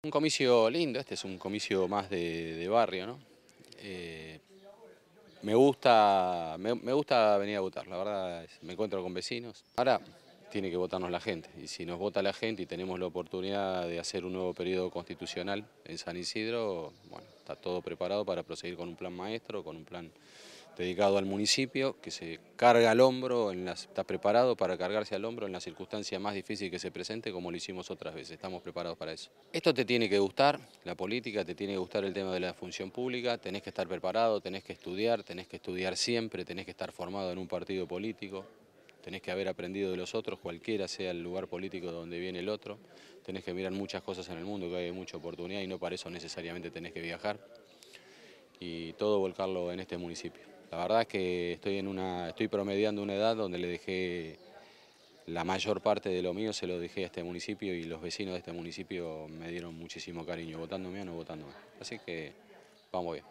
Un comicio lindo, este es un comicio más de, barrio, ¿no? Eh, me, gusta, me, me, gusta venir a votar, la verdad, me encuentro con vecinos. Ahora tiene que votarnos la gente, y si nos vota la gente y tenemos la oportunidad de hacer un nuevo periodo constitucional en San Isidro, bueno, está todo preparado para proseguir con un plan maestro, con un plan dedicado al municipio, que se carga al hombro, está preparado para cargarse al hombro en la circunstancia más difícil que se presente, como lo hicimos otras veces, estamos preparados para eso. Esto te tiene que gustar, la política, te tiene que gustar el tema de la función pública, tenés que estar preparado, tenés que estudiar, tenés que estudiar siempre, tenés que estar formado en un partido político, tenés que haber aprendido de los otros, cualquiera sea el lugar político donde viene el otro, tenés que mirar muchas cosas en el mundo, que hay mucha oportunidad y no para eso necesariamente tenés que viajar, y todo volcarlo en este municipio. La verdad es que estoy, en una, estoy promediando una edad donde le dejé la mayor parte de lo mío, se lo dejé a este municipio y los vecinos de este municipio me dieron muchísimo cariño, votándome o no votándome. Así que vamos bien.